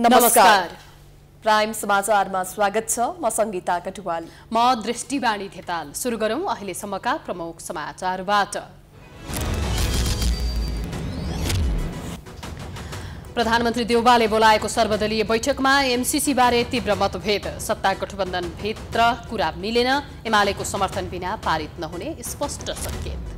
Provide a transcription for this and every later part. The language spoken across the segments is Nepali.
नमस्कार प्राइम समाचारमा स्वागत छ म संगीता कटुवाल म दृष्टिवाणी धेताल सुरु गरौँ अहिलेसम्मका प्रमुख समाचारबाट प्रधानमन्त्री देउबाले बोलाएको सर्वदलीय बैठकमा एमसिसीबारे तीव्र मतभेद सत्ता गठबन्धनभित्र कुरा मिलेन एमालेको समर्थन बिना पारित नहुने स्पष्ट सङ्केत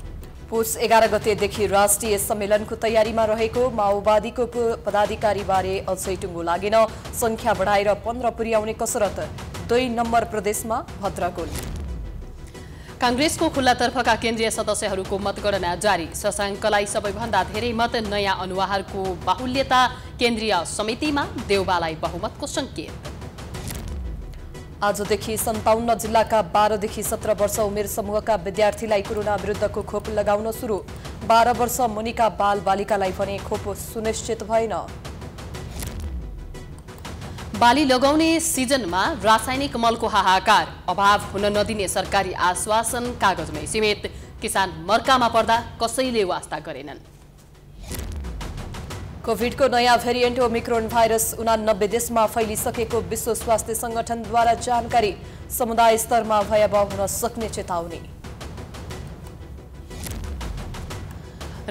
पुस एघार गतेदेखि राष्ट्रिय सम्मेलनको तयारीमा रहेको माओवादीको पदाधिकारीबारे अझै टुङ्गो लागेन संख्या बढाएर पन्ध्र पुर्याउने कसरत दुई नम्बर प्रदेशमा भद्रकुल काङ्ग्रेसको खुल्लातर्फका केन्द्रीय सदस्यहरूको मतगणना जारी शशाङ्कलाई सबैभन्दा धेरै मत नयाँ अनुहारको बाहुल्यता केन्द्रीय समितिमा देउबालाई बहुमतको सङ्केत आजदेखि सन्ताउन्न जिल्लाका बाह्रदेखि सत्र वर्ष उमेर समूहका विद्यार्थीलाई कोरोना विरुद्धको खोप लगाउन सुरु बाह्र वर्ष मुनिका बालबालिकालाई भने खोप सुनिश्चित भएन बाली लगाउने सिजनमा रासायनिक मलको हाहाकार अभाव हुन नदिने सरकारी आश्वासन कागजमै सीमित किसान मर्कामा पर्दा कसैले वास्ता गरेनन् कोभिडको नयाँ भेरिएन्ट ओमिक्रोन भाइरस उनानब्बे देशमा फैलिसकेको विश्व स्वास्थ्य सङ्गठनद्वारा जानकारी समुदाय स्तरमा भयावह हुन सक्ने चेतावनी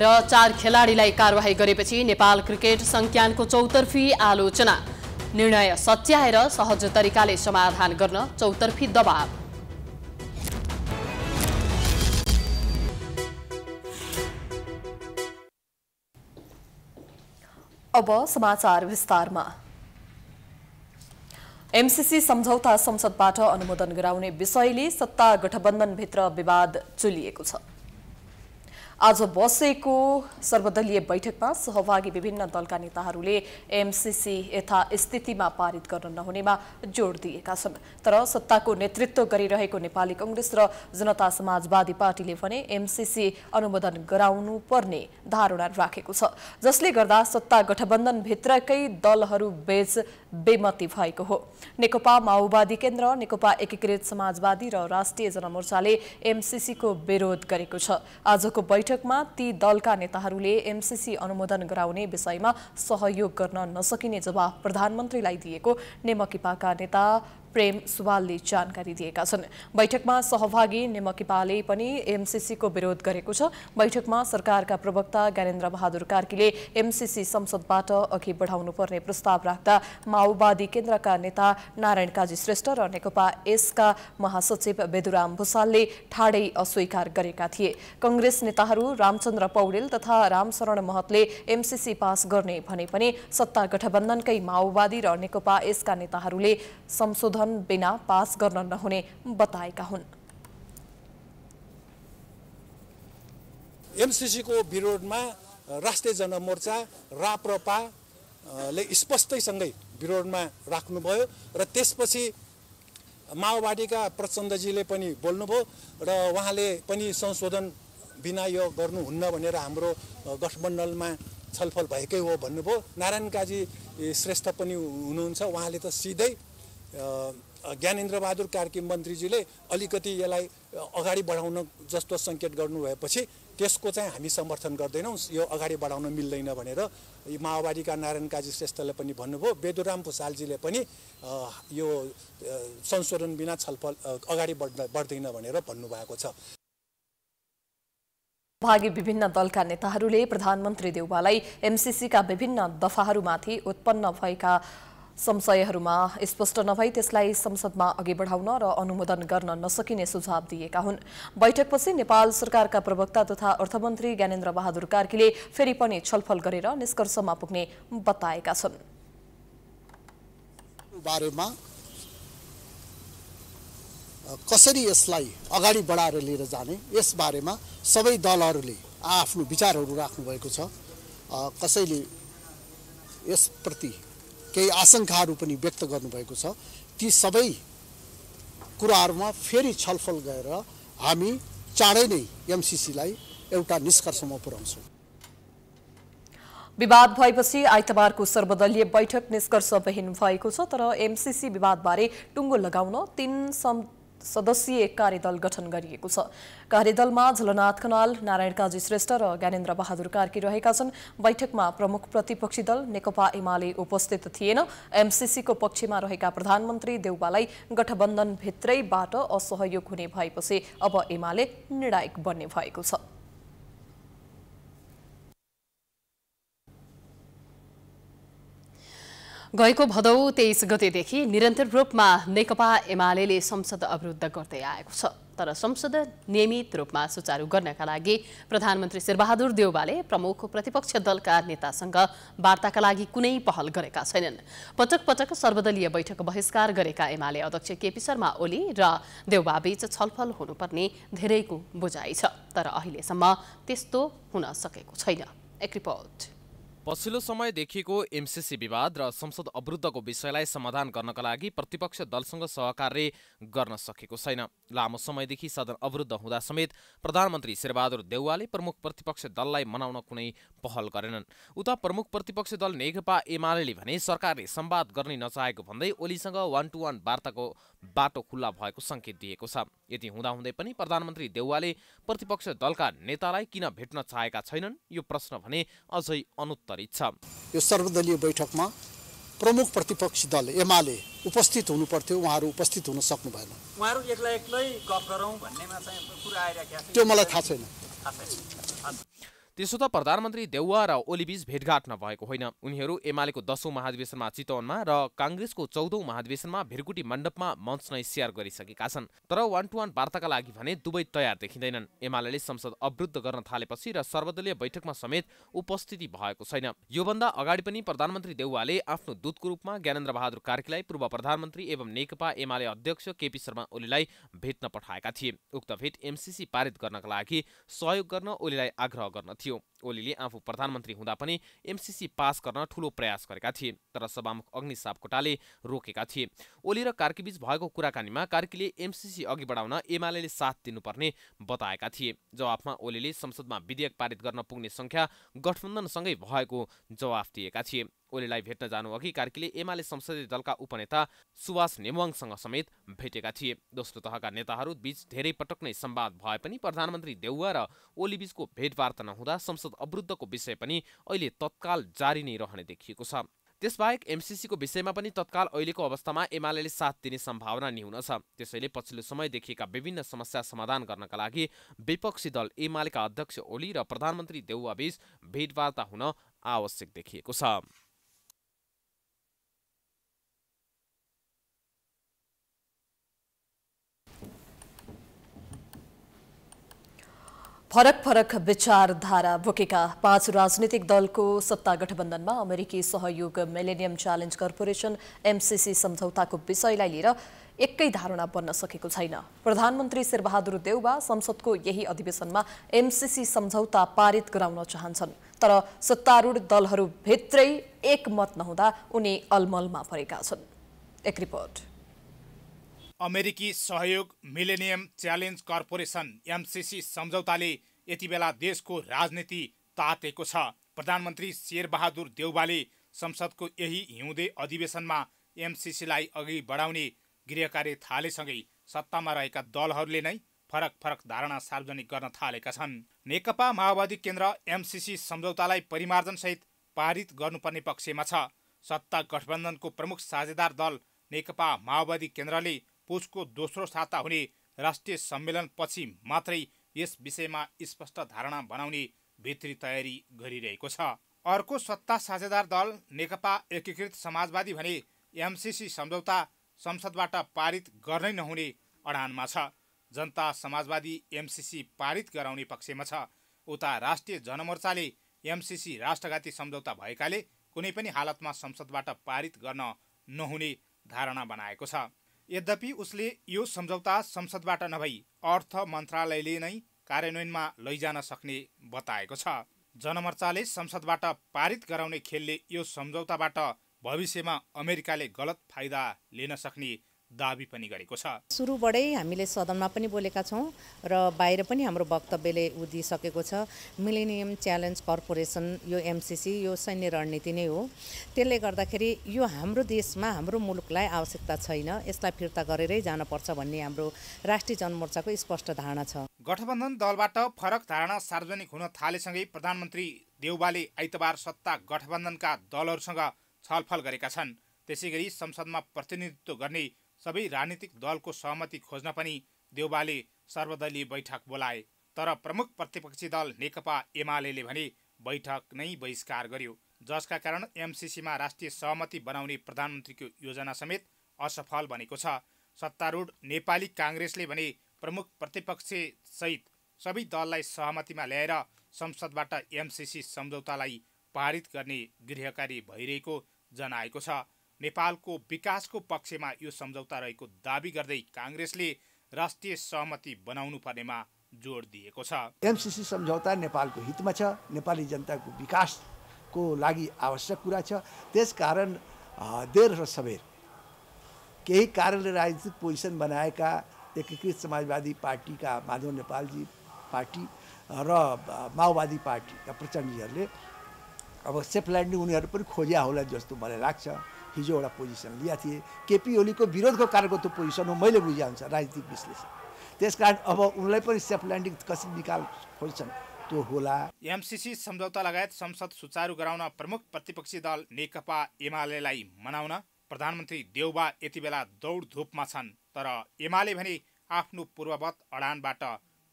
र चार खेलाडीलाई कारवाही गरेपछि नेपाल क्रिकेट संज्ञानको चौतर्फी आलोचना निर्णय सच्याएर सहज तरिकाले समाधान गर्न चौतर्फी दबाव अब समाचार विस्तारमा एमसिसी सम्झौता संसदबाट अनुमोदन गराउने विषयले सत्ता गठबन्धनभित्र विवाद चुलिएको छ आज बसेको सर्वदलीय बैठकमा सहभागी विभिन्न दलका नेताहरूले एमसिसी स्थितिमा पारित गर्न नहुनेमा जोड दिएका छन् तर सत्ताको नेतृत्व गरिरहेको नेपाली कङ्ग्रेस र जनता समाजवादी पार्टीले भने एमसिसी अनुमोदन गराउनु पर्ने धारणा राखेको छ जसले गर्दा सत्ता गठबन्धनभित्रकै दलहरू बेच बेमती भएको हो नेकपा माओवादी केन्द्र नेकपा एकीकृत समाजवादी र राष्ट्रिय जनमोर्चाले एमसिसीको विरोध गरेको छ आजको बैठकमा ती दलका नेताहरूले एमसिसी अनुमोदन गराउने विषयमा सहयोग गर्न नसकिने जवाब प्रधानमन्त्रीलाई दिएको नेमकिपाका नेता प्रेम सुवालले जानकारी दिएका छन् बैठकमा सहभागी नेमकिपाले पनि एमसिसीको विरोध गरेको छ बैठकमा सरकारका प्रवक्ता ज्ञानेन्द्र बहादुर कार्कीले एमसिसी संसदबाट अघि बढाउनुपर्ने प्रस्ताव राख्दा माओवादी केन्द्रका नेता नारायण काजी श्रेष्ठ र नेकपा एसका महासचिव बेदुराम भूषालले ठाडै अस्वीकार गरेका थिए कंग्रेस नेताहरू रामचन्द्र पौडेल तथा रामशरण महतले एमसिसी पास गर्ने भने पनि सत्ता गठबन्धनकै माओवादी र नेकपा एसका नेताहरूले संशोधन बिना पास गर्न नहुने बताएका हुन् एमसिसीको विरोधमा राष्ट्रिय जनमोर्चा ले स्पष्टैसँगै विरोधमा राख्नुभयो र त्यसपछि माओवादीका प्रचण्डजीले पनि बोल्नुभयो र उहाँले पनि संशोधन बिना यो गर्नुहुन्न भनेर हाम्रो गठबन्धनमा छलफल भएकै हो भन्नुभयो नारायण काजी श्रेष्ठ पनि हुनुहुन्छ उहाँले त सिधै ज्ञानेन्द्रबहादुर कार्की मन्त्रीजीले अलिकति यसलाई अगाडि बढाउन जस्तो सङ्केत गर्नुभएपछि त्यसको चाहिँ हामी समर्थन गर्दैनौँ यो अगाडि बढाउन मिल्दैन भनेर माओवादीका नारायण काजी श्रेष्ठले पनि भन्नुभयो बेदुराम भुषालजीले पनि यो संशोधन बिना छलफल अगाडि बढ्न बढ्दैन भनेर भन्नुभएको छ भागी विभिन्न दलका नेताहरूले प्रधानमन्त्री देउवालाई एमसिसीका विभिन्न दफाहरूमाथि उत्पन्न भएका संशयहरूमा स्पष्ट नभई त्यसलाई संसदमा अघि बढाउन र अनुमोदन गर्न नसकिने सुझाव दिएका हुन् बैठकपछि नेपाल सरकारका प्रवक्ता तथा अर्थमन्त्री ज्ञानेन्द्र बहादुर कार्कीले फेरि पनि छलफल गरेर निष्कर्षमा पुग्ने बताएका छन् बारेमा कसरी यसलाई अगाडि बढाएर लिएर जाने यस बारेमा सबै दलहरूले आफ्नो विचारहरू राख्नुभएको छ कसैले यसप्रति केही आशङ्काहरू पनि व्यक्त गर्नुभएको छ ती सबै कुराहरूमा फेरि छलफल गरेर हामी चाँडै नै एमसिसीलाई एउटा निष्कर्षमा पुर्याउँछौँ विवाद भएपछि आइतबारको सर्वदलीय बैठक निष्कर्ष विहीन भएको छ तर एमसिसी विवादबारे टुङ्गो लगाउन तीन सम सदस्यीय कार्यदल गठन गरिएको छ कार्यदलमा झलनाथ खनाल नारायण काजी श्रेष्ठ र ज्ञानेन्द्र बहादुर कार्की रहेका छन् बैठकमा प्रमुख प्रतिपक्षी दल नेकपा एमाले उपस्थित थिएन एमसिसीको पक्षमा रहेका प्रधानमन्त्री देउबालाई गठबन्धनभित्रैबाट असहयोग हुने भएपछि अब एमाले निर्णायक बन्ने भएको छ गएको भदौ तेइस गतेदेखि निरन्तर रूपमा नेकपा एमाले संसद अवरुद्ध गर्दै आएको छ तर संसद नियमित रूपमा सुचारू गर्नका लागि प्रधानमन्त्री शेरबहादुर देउवाले प्रमुख प्रतिपक्ष दलका नेतासँग वार्ताका लागि कुनै पहल गरेका छैनन् पटक पटक सर्वदलीय बैठक बहिष्कार गरेका एमाले अध्यक्ष केपी शर्मा ओली र बीच छलफल हुनुपर्ने धेरैको बुझाइ छ तर अहिलेसम्म त्यस्तो हुन सकेको छैन एक रिपोर्ट पछिल्लो समय देखिएको एमसिसी विवाद र संसद अवरुद्धको विषयलाई समाधान गर्नका लागि प्रतिपक्ष दलसँग सहकार्य गर्न सकेको छैन लामो समयदेखि सदन अवरुद्ध हुँदा समेत प्रधानमन्त्री शेरबहादुर देउवाले प्रमुख प्रतिपक्ष दललाई मनाउन कुनै पहल गरेनन् उता प्रमुख प्रतिपक्ष दल नेकपा एमाले भने सरकारले संवाद गर्ने नचाहेको भन्दै ओलीसँग वान टू वान वार्ताको बाटो खुल्ला भएको सङ्केत दिएको छ यति हुँदाहुँदै पनि प्रधानमन्त्री देउवाले प्रतिपक्ष दलका नेतालाई किन भेट्न चाहेका छैनन् यो प्रश्न भने अझै अनुत्तर जानकारी छ यो सर्वदलीय बैठकमा प्रमुख प्रतिपक्षी दल एमाले उपस्थित हुनुपर्थ्यो उहाँहरू उपस्थित हुन सक्नु भएन उहाँहरू त्यो मलाई थाहा छैन त्यसो त प्रधानमन्त्री देउवा र ओलीबीच भेटघाट नभएको होइन उनीहरू एमालेको दशौं महाधिवेशनमा चितवनमा र काङ्ग्रेसको चौधौँ महाधिवेशनमा भिरकुटी मण्डपमा मञ्च नै सेयर गरिसकेका छन् तर वान टु वान वार्ताका लागि भने दुवै तयार देखिँदैनन् एमाले संसद अवरुद्ध गर्न थालेपछि र सर्वदलीय बैठकमा समेत उपस्थिति भएको छैन योभन्दा अगाडि पनि प्रधानमन्त्री देउवाले आफ्नो दूतको रूपमा ज्ञानेन्द्र बहादुर कार्कीलाई पूर्व प्रधानमन्त्री एवं नेकपा एमाले अध्यक्ष केपी शर्मा ओलीलाई भेट्न पठाएका थिए उक्त भेट एमसिसी पारित गर्नका लागि सहयोग गर्न ओलीलाई आग्रह गर्न थियो थियो ओलीले आफू प्रधानमन्त्री हुँदा पनि एमसिसी पास गर्न ठूलो प्रयास गरेका थिए तर सभामुख अग्नि सापकोटाले रोकेका थिए ओली र कार्कीबीच भएको कुराकानीमा कार्कीले एमसिसी अघि बढाउन एमाले साथ दिनुपर्ने बताएका थिए जवाफमा ओलीले संसदमा विधेयक पारित गर्न पुग्ने सङ्ख्या गठबन्धनसँगै भएको जवाफ दिएका थिए ओलीलाई भेट्न जानु अघि कार्कीले एमाले संसदीय दलका उपनेता सुवास नेमवाङसँग समेत भेटेका थिए दोस्रो तहका नेताहरू बीच धेरै पटक नै सम्वाद भए पनि प्रधानमन्त्री देउवा र ओलीबीचको भेटवार्ता नहुँदा संसद अवरुद्धको विषय पनि अहिले तत्काल जारी नै रहने देखिएको छ त्यसबाहेक एमसिसीको विषयमा पनि तत्काल अहिलेको अवस्थामा एमाले साथ दिने सम्भावना न्यून छ त्यसैले पछिल्लो समय देखिएका विभिन्न समस्या समाधान गर्नका लागि विपक्षी दल एमालेका अध्यक्ष ओली र प्रधानमन्त्री देउवाबीच भेटवार्ता हुन आवश्यक देखिएको छ फरक फरक विचारधारा बोकेका पाँच राजनीतिक दलको सत्ता गठबन्धनमा अमेरिकी सहयोग मिलेनियम च्यालेन्ज कर्पोरेसन एमसिसी सम्झौताको विषयलाई लिएर एकै धारणा बन्न सकेको छैन प्रधानमन्त्री शेरबहादुर देउबा संसदको यही अधिवेशनमा एमसिसी सम्झौता पारित गराउन चाहन्छन् तर सत्तारूढ दलहरूभित्रै एकमत नहुँदा उनी अलमलमा परेका छन् एक रिपोर्ट अमेरिकी सहयोग मिलेनियम च्यालेन्ज कर्पोरेसन एमसिसी सम्झौताले यति बेला देशको राजनीति तातेको छ प्रधानमन्त्री शेरबहादुर देउबाले संसदको यही हिउँदे अधिवेशनमा एमसिसीलाई अघि बढाउने गृह कार्य थालेसँगै सत्तामा रहेका दलहरूले नै फरक फरक धारणा सार्वजनिक गर्न थालेका छन् नेकपा माओवादी केन्द्र एमसिसी सम्झौतालाई परिमार्जनसहित पारित गर्नुपर्ने पक्षमा छ सत्ता गठबन्धनको प्रमुख साझेदार दल नेकपा माओवादी केन्द्रले पुसको दोस्रो साता हुने राष्ट्रिय सम्मेलनपछि मात्रै यस विषयमा स्पष्ट धारणा बनाउने भित्री तयारी गरिरहेको छ अर्को सत्ता साझेदार दल नेकपा एकीकृत समाजवादी भने एमसिसी सम्झौता संसदबाट पारित गर्नै नहुने अडानमा छ जनता समाजवादी एमसिसी पारित गराउने पक्षमा छ उता राष्ट्रिय जनमोर्चाले एमसिसी राष्ट्रघाती सम्झौता भएकाले कुनै पनि हालतमा संसदबाट पारित गर्न नहुने धारणा बनाएको छ यद्यपि उसले यो सम्झौता संसदबाट नभई अर्थ मन्त्रालयले नै कार्यान्वयनमा लैजान सक्ने बताएको छ जनमोर्चाले संसदबाट पारित गराउने खेलले यो सम्झौताबाट भविष्यमा अमेरिकाले गलत फाइदा लिन सक्ने दावी पनि गरेको छ सुरुबाटै हामीले सदनमा पनि बोलेका छौँ र बाहिर पनि हाम्रो वक्तव्यले उदिसकेको छ मिलेनियम च्यालेन्ज कर्पोरेसन यो एमसिसी यो सैन्य रणनीति नै हो त्यसले गर्दाखेरि यो हाम्रो देशमा हाम्रो मुलुकलाई आवश्यकता छैन यसलाई फिर्ता गरेरै जानुपर्छ भन्ने हाम्रो राष्ट्रिय जनमोर्चाको स्पष्ट धारणा छ गठबन्धन दलबाट फरक धारणा सार्वजनिक हुन थालेसँगै प्रधानमन्त्री देउबाले आइतबार सत्ता गठबन्धनका दलहरूसँग छलफल गरेका छन् त्यसै गरी संसदमा प्रतिनिधित्व गर्ने सबै राजनीतिक दलको सहमति खोज्न पनि देउबाले सर्वदलीय बैठक बोलाए तर प्रमुख प्रतिपक्षी दल नेकपा एमाले भने बैठक नै बहिष्कार गर्यो जसका कारण एमसिसीमा राष्ट्रिय सहमति बनाउने प्रधानमन्त्रीको योजना समेत असफल बनेको छ सत्तारूढ नेपाली काङ्ग्रेसले भने प्रमुख प्रतिपक्षसहित सबै दललाई सहमतिमा ल्याएर संसदबाट एमसिसी सम्झौतालाई पारित गर्ने गृहकारी भइरहेको जनाएको छ नेपालको विकासको पक्षमा यो सम्झौता रहेको दावी गर्दै काङ्ग्रेसले राष्ट्रिय सहमति बनाउनु पर्नेमा जोड दिएको छ एमसिसी सम्झौता नेपालको हितमा छ नेपाली जनताको विकासको लागि आवश्यक कुरा छ त्यसकारण देर र सबेर केही कारणले राजनीतिक पोजिसन बनाएका एकीकृत समाजवादी पार्टीका माधव नेपालजी पार्टी र माओवादी पार्टीका प्रचण्डजीहरूले अब सेफ ल्यान्डिङ उनीहरू पनि खोज्या होला जस्तो मलाई लाग्छ हिजो एउटा पोजिसन लिएको थिएँ केपी ओलीको विरोधको कारणको त्यो पोजिसन हो मैले हुन्छ राजनीतिक विश्लेषण त्यसकारण अब उनलाई पनि सेफ ल्यान्डिङ कसरी निकाल खोज्छन् त्यो होला एमसिसी सम्झौता लगायत संसद सुचारू गराउन प्रमुख प्रतिपक्षी दल नेकपा एमालेलाई मनाउन प्रधानमन्त्री देउबा यति बेला दौडधुपमा छन् तर एमाले भने आफ्नो पूर्ववत अडानबाट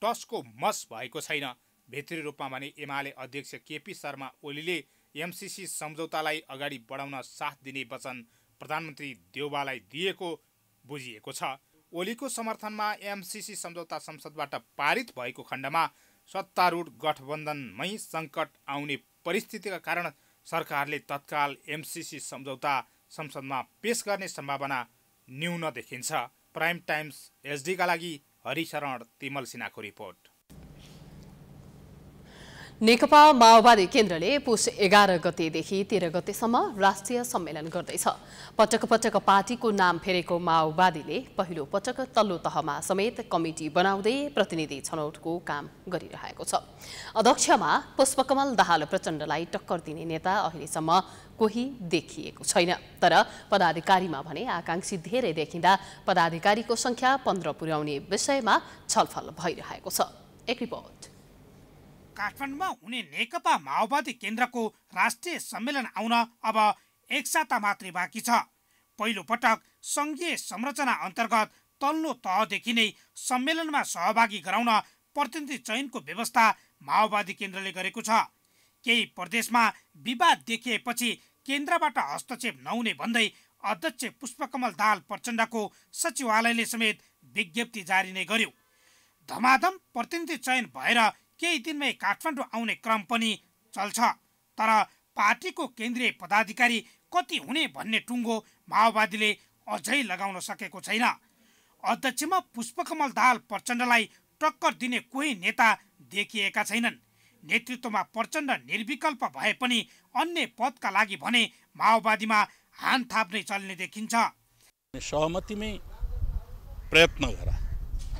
टसको मस भएको छैन भित्री रूपमा भने एमाले अध्यक्ष केपी शर्मा ओलीले एमसिसी सम्झौतालाई अगाडि बढाउन साथ दिने वचन प्रधानमन्त्री देउबालाई दिएको बुझिएको छ ओलीको समर्थनमा एमसिसी सम्झौता संसदबाट पारित भएको खण्डमा सत्तारूढ गठबन्धनमै सङ्कट आउने परिस्थितिका कारण सरकारले तत्काल एमसिसी सम्झौता संसदमा पेश गर्ने सम्भावना न्यून देखिन्छ प्राइम टाइम्स एसडीका लागि हरिशरण तिमल सिन्हाको रिपोर्ट नेकपा माओवादी केन्द्रले पुष एघार गतेदेखि तेह्र गतेसम्म राष्ट्रिय सम्मेलन गर्दैछ पटक पटक पार्टीको नाम फेरेको माओवादीले पहिलो पटक तल्लो तहमा समेत कमिटी बनाउँदै प्रतिनिधि छनौटको काम गरिरहेको छ अध्यक्षमा पुष्पकमल दाहाल प्रचण्डलाई टक्कर दिने नेता अहिलेसम्म कोही देखिएको छैन तर पदाधिकारीमा भने आकांक्षी धेरै देखिँदा पदाधिकारीको सङ्ख्या पन्ध्र पुर्याउने विषयमा छलफल भइरहेको छ एक रिपोर्ट काठमाडौँमा हुने नेकपा माओवादी केन्द्रको राष्ट्रिय सम्मेलन आउन अब एक साता मात्रै बाँकी छ पहिलो पटक सङ्घीय संरचना अन्तर्गत तल्लो तहदेखि नै सम्मेलनमा सहभागी गराउन प्रतिनिधि चयनको व्यवस्था माओवादी केन्द्रले गरेको छ केही प्रदेशमा विवाद देखिएपछि केन्द्रबाट हस्तक्षेप नहुने भन्दै अध्यक्ष पुष्पकमल दाल प्रचण्डको सचिवालयले समेत विज्ञप्ति जारी नै गर्यो धमाधम प्रतिनिधि चयन भएर केही दिनमै काठमाडौँ आउने क्रम पनि चल्छ तर पार्टीको केन्द्रीय पदाधिकारी कति हुने भन्ने टुङ्गो माओवादीले अझै लगाउन सकेको छैन अध्यक्षमा पुष्पकमल दाल प्रचण्डलाई टक्कर दिने कोही नेता देखिएका छैनन् नेतृत्वमा प्रचण्ड निर्विकल्प भए पनि अन्य पदका लागि भने माओवादीमा हान नै चल्ने देखिन्छ सहमतिमै प्रयत्न गर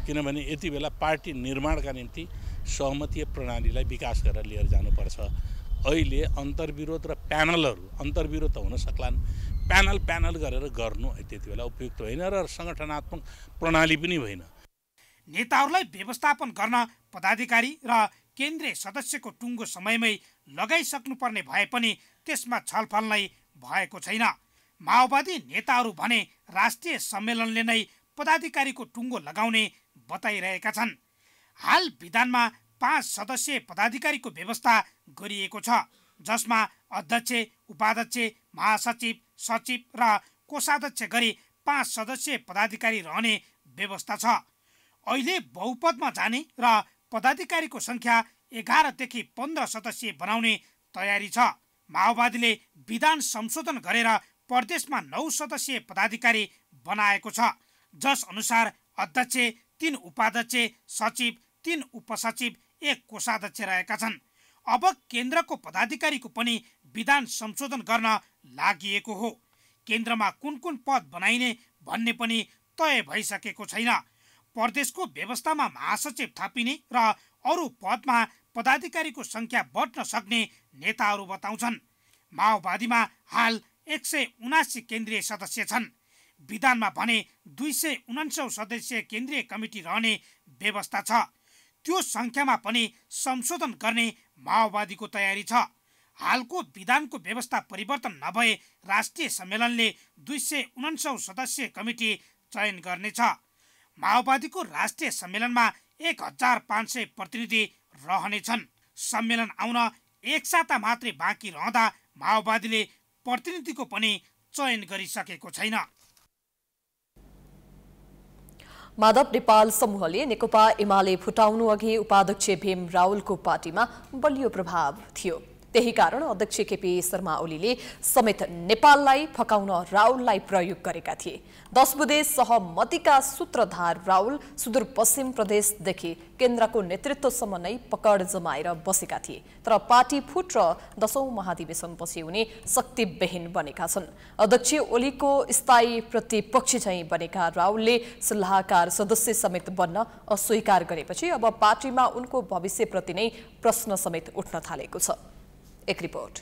किनभने यति बेला पार्टी निर्माणका निम्ति सहमतीय प्रणालीलाई विकास गरेर लिएर जानुपर्छ अहिले अन्तर्विरोध र प्यानलहरू अन्तर्विरोध त हुन सक्लान् प्यानल प्यानल गरेर गर्नु त्यति बेला उपयुक्त होइन र सङ्गठनात्मक प्रणाली पनि होइन नेताहरूलाई व्यवस्थापन गर्न पदाधिकारी र केन्द्रीय सदस्यको टुङ्गो समयमै लगाइसक्नुपर्ने भए पनि त्यसमा छलफल नै भएको छैन माओवादी नेताहरू भने राष्ट्रिय सम्मेलनले नै पदाधिकारीको टुङ्गो लगाउने बताइरहेका छन् हाल विधानमा पाँच सदस्य पदाधिकारीको व्यवस्था गरिएको छ जसमा अध्यक्ष उपाध्यक्ष महासचिव सचिव र कोषाध्यक्ष गरी पाँच सदस्य पदाधिकारी रहने व्यवस्था छ अहिले बहुपदमा जाने र पदाधिकारीको सङ्ख्या एघारदेखि पन्ध्र सदस्य बनाउने तयारी छ माओवादीले विधान संशोधन गरेर प्रदेशमा नौ सदस्य पदाधिकारी बनाएको छ जस अनुसार अध्यक्ष तीन उपाध्यक्ष सचिव तीन उपसचिव एक कोषाध्यक्ष रहेका छन् अब केन्द्रको पदाधिकारीको पनि विधान संशोधन गर्न लागि हो केन्द्रमा कुन कुन पद बनाइने भन्ने पनि तय भइसकेको छैन प्रदेशको व्यवस्थामा महासचिव थापिने र अरू पदमा पदाधिकारीको सङ्ख्या बढ्न सक्ने नेताहरू बताउँछन् माओवादीमा हाल एक सय उनासी केन्द्रीय सदस्य छन् विधानमा भने दुई सय उनान्सौ सदस्यीय केन्द्रीय कमिटी रहने व्यवस्था छ त्यो सङ्ख्यामा पनि संशोधन गर्ने माओवादीको तयारी छ हालको विधानको व्यवस्था परिवर्तन नभए राष्ट्रिय सम्मेलनले दुई सय उनासौ सदस्यीय कमिटी चयन गर्नेछ माओवादीको राष्ट्रिय सम्मेलनमा एक हजार पाँच सय प्रतिनिधि रहनेछन् सम्मेलन आउन एक साता मात्रै बाँकी रहँदा माओवादीले प्रतिनिधिको पनि चयन गरिसकेको छैन माधव नेपाल समूहले नेकपा एमाले फुटाउनु अघि उपाध्यक्ष भीम रावलको पार्टीमा बलियो प्रभाव थियो त्यही कारण अध्यक्ष केपी शर्मा ओलीले समेत नेपाललाई फकाउन राहुललाई प्रयोग गरेका थिए दस बुधे सहमतिका सूत्रधार राहुल सुदूरपश्चिम प्रदेशदेखि केन्द्रको नेतृत्वसम्म नै पकड जमाएर बसेका थिए तर पार्टी फुट र दशौं महाधिवेशनपछि हुने शक्तिविहीन बनेका छन् अध्यक्ष ओलीको स्थायी प्रतिपक्षी चाहिँ बनेका राहुलले सल्लाहकार सदस्य समेत बन्न अस्वीकार गरेपछि अब पार्टीमा उनको भविष्यप्रति नै प्रश्न समेत उठ्न थालेको छ एक रिपोर्ट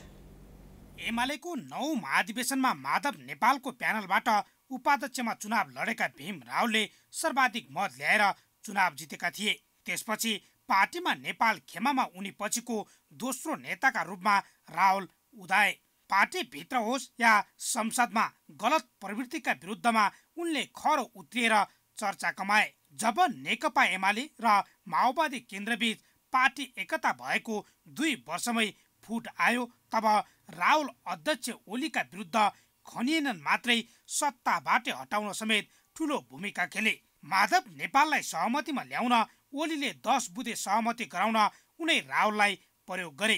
एमालेको नौ महाधिवेशनमा माधव नेपालको प्यानलबाट उपाध्यक्षमा चुनाव लडेका भीम रावले सर्वाधिक मत ल्याएर चुनाव जितेका थिए त्यसपछि पार्टीमा नेपाल खेमामा उनी पछिको दोस्रो नेताका रूपमा रावल उदाए भित्र होस् या संसदमा गलत प्रवृत्तिका विरुद्धमा उनले खरो उत्रिएर चर्चा कमाए जब नेकपा एमाले र माओवादी केन्द्रबीच पार्टी एकता भएको दुई वर्षमै फुट आयो तब राहुल अध्यक्ष ओलीका विरुद्ध खनिएनन् मात्रै सत्ताबाट हटाउन समेत ठुलो भूमिका खेले माधव नेपाललाई सहमतिमा ल्याउन ओलीले दस बुधे सहमति गराउन उनै राहुललाई प्रयोग गरे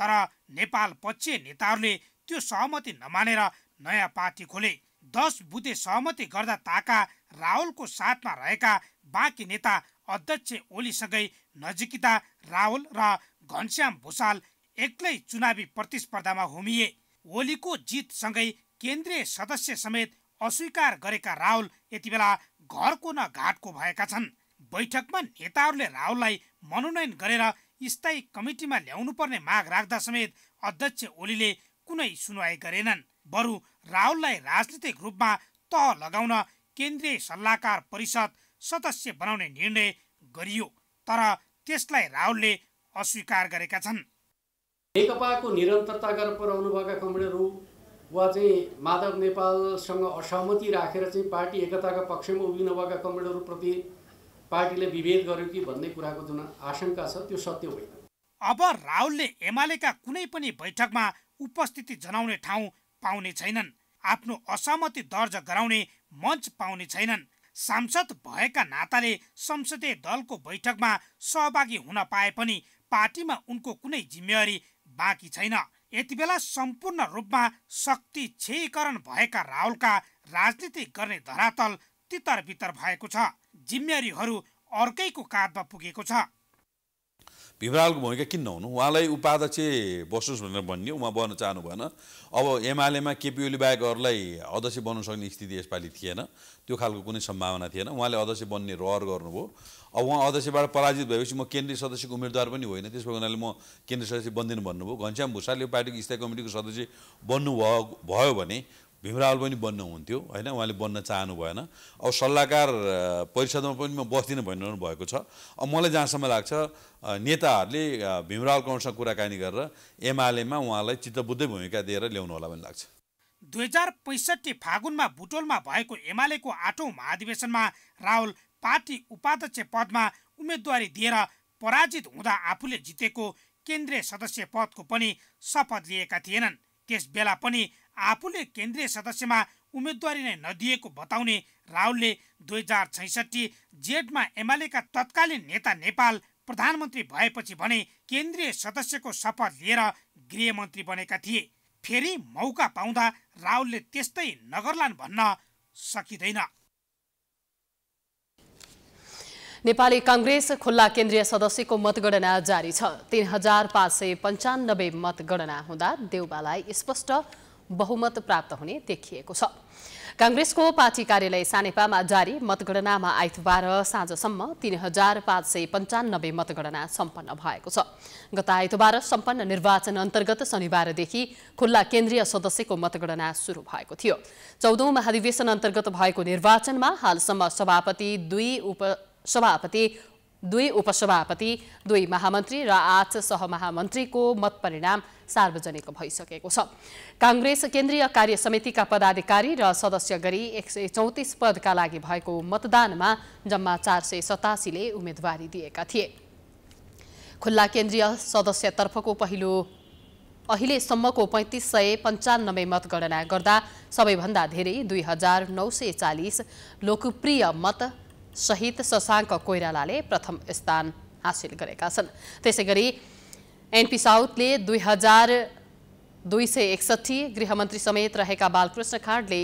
तर नेपाल पक्षीय नेताहरूले त्यो सहमति नमानेर नयाँ पार्टी खोले दस बुधे सहमति गर्दा ताका राहुलको साथमा रहेका बाँकी नेता अध्यक्ष ओलीसँगै नजिकिता राहुल र घनश्याम भूषाल एक्लै चुनावी प्रतिस्पर्धामा होमिए ओलीको जितसँगै केन्द्रीय सदस्य समेत अस्वीकार गरेका राहुल यति बेला घरको न घाटको भएका छन् बैठकमा नेताहरूले राहुललाई मनोनयन गरेर स्थायी कमिटीमा ल्याउनुपर्ने माग राख्दा समेत अध्यक्ष ओलीले कुनै सुनवाई गरेनन् बरु राहुललाई राजनीतिक रूपमा तह लगाउन केन्द्रीय सल्लाहकार परिषद सदस्य बनाउने निर्णय गरियो तर त्यसलाई राहुलले अस्वीकार गरेका छन् नेकपाको निरन्तरता गरेर पुऱ्याउनुभएका कमरेडहरू वा चाहिँ माधव नेपालसँग असहमति राखेर चाहिँ पार्टी एकताका पक्षमा उभिनुभएका कमरेडहरूप्रति पार्टीले विभेद गर्यो कि भन्ने कुराको जुन आशंका छ त्यो सत्य होइन अब राहुलले एमालेका कुनै पनि बैठकमा उपस्थिति जनाउने ठाउँ पाउने छैनन् आफ्नो असहमति दर्ज गराउने मञ्च पाउने छैनन् सांसद भएका नाताले संसदीय दलको बैठकमा सहभागी हुन पाए पनि पार्टीमा उनको कुनै जिम्मेवारी बाँकी छैन यति बेला सम्पूर्ण रूपमा शक्ति क्षयकरण भएका राहुलका राजनीति गर्ने धरातल तितर बितर भएको छ जिम्मेवारीहरू अर्कैको काँधमा पुगेको छ भीमरावलको भूमिका किन नहुनु उहाँलाई उपाध्यक्ष बसोस् भनेर भनियो उहाँ बन्न चाहनु भएन अब एमालेमा केपी ओली बाहेकहरूलाई अध्यक्ष बन्न सक्ने स्थिति यसपालि थिएन त्यो खालको कुनै सम्भावना थिएन उहाँले अध्यक्ष बन्ने रहर गर्नुभयो अब उहाँ अध्यक्षबाट पराजित भएपछि म केन्द्रीय सदस्यको उम्मेद्वार पनि होइन त्यसको हुनाले म केन्द्रीय सदस्य बन्दिनँ भन्नुभयो घनश्याम भूषालले पार्टीको स्थायी कमिटीको सदस्य बन्नु भयो भने भीमरावल पनि बन्नुहुन्थ्यो होइन उहाँले बन्न चाहनु भएन अब सल्लाहकार परिषदमा पनि म बस्दिनँ भनिरहनु भएको छ अब मलाई जहाँसम्म लाग्छ नेताहरूले भीमरावल कमसँग कुराकानी गरेर एमालेमा उहाँलाई चित्तबुद्धै भूमिका दिएर ल्याउनु होला भन्ने लाग्छ दुई हजार पैँसठी फागुनमा बुटोलमा भएको एमालेको आठौँ महाधिवेशनमा राहुल पार्टी उपाध्यक्ष पदमा उम्मेदवारी दिएर पराजित हुँदा आफूले जितेको केन्द्रीय सदस्य पदको पनि शपथ लिएका थिएनन् त्यस बेला पनि आफूले केन्द्रीय सदस्यमा उम्मेदवारी नै नदिएको बताउने राहुलले दुई हजार छैसठी जेठमा एमालेका तत्कालीन नेता नेपाल प्रधानमन्त्री भएपछि भने केन्द्रीय सदस्यको शपथ लिएर गृहमन्त्री बनेका थिए फेरि मौका पाउँदा राहुलले त्यस्तै नगर्लान् भन्न सकिँदैन नेपाली काङ्ग्रेस खुल्ला केन्द्रीय सदस्यको मतगणना जारी छ तीन हजार पाँच सय पन्चानब्बे मतगणना हुँदा देउबालाई स्पष्ट बहुमत प्राप्त हुने देखिएको छ काङ्ग्रेसको पार्टी कार्यालय सानेपामा जारी मतगणनामा आइतबार साँझसम्म तीन हजार पाँच सय पन्चानब्बे मतगणना सम्पन्न भएको छ गत आइतबार सम्पन्न निर्वाचन अन्तर्गत शनिबारदेखि खुल्ला केन्द्रीय सदस्यको मतगणना सुरु भएको थियो चौधौं महाधिवेशन अन्तर्गत भएको निर्वाचनमा हालसम्म सभापति दुई उप सभापति दुई उपसभापति दुई महामन्त्री र आठ सहमहामन्त्रीको मतपरिणाम सार्वजनिक भइसकेको छ काङ्ग्रेस केन्द्रीय कार्य समितिका पदाधिकारी र सदस्य गरी एक सय चौतिस पदका लागि भएको मतदानमा जम्मा चार सय सतासीले उम्मेदवारी दिएका थिए खुल्ला केन्द्रीय सदस्यतर्फको पहिलो अहिलेसम्मको पैँतिस सय पन्चानब्बे मतगणना गर्दा सबैभन्दा धेरै दुई हजार नौ सय चालिस लोकप्रिय मत सहित शशाङ्क कोइरालाले प्रथम स्थान हासिल गरेका छन् त्यसै गरी एनपी साउथले दुई हजार दुई सय एकसठी गृहमन्त्री समेत रहेका बालकृष्ण खाँडले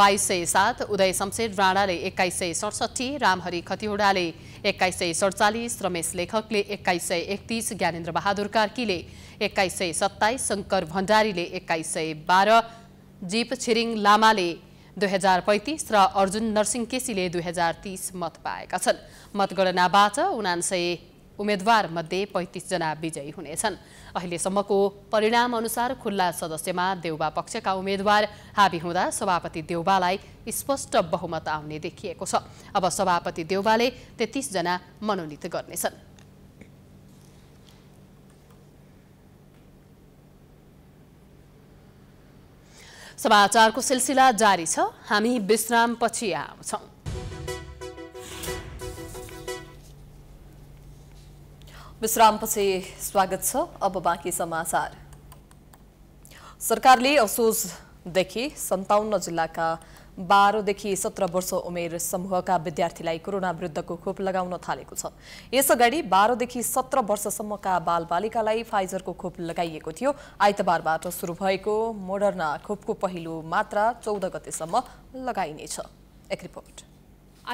बाइस सय सात उदय शमशेर राणाले एक्काइस सय सडसठी रामहरि खतिवडाले एक्काइस सय सडचालिस रमेश लेखकले एक्काइस सय एकतिस ज्ञानेन्द्र बहादुर कार्कीले एक्काइस सय सत्ताइस शङ्कर भण्डारीले एक्काइस सय बाह्र जीप छिरिङ लामाले दुई हजार पैँतिस र अर्जुन नरसिंह केसीले दुई हजार तिस मत पाएका छन् मतगणनाबाट उनान्सय मध्ये पैँतिसजना विजयी हुनेछन् अहिलेसम्मको अनुसार खुल्ला सदस्यमा देउबा पक्षका उम्मेद्वार हाबी हुँदा सभापति देउबालाई स्पष्ट बहुमत आउने देखिएको छ अब सभापति देउबाले तेत्तिसजना मनोनित गर्नेछन् समाचारको सिलसिला जारी छ हामी विश्रामपछि आउँछौँ विश्रामपछि स्वागत छ अब बाँकी समाचार सरकारले असोजदेखि सन्ताउन्न जिल्लाका बाह्रदेखि सत्र वर्ष उमेर समूहका विद्यार्थीलाई कोरोना विरुद्धको खोप लगाउन थालेको छ यसअगाडि बाह्रदेखि सत्र वर्षसम्मका बालबालिकालाई फाइजरको खोप लगाइएको थियो आइतबारबाट सुरु भएको मोडर्ना खोपको पहिलो मात्रा चौध गतेसम्म लगाइनेछ एक रिपोर्ट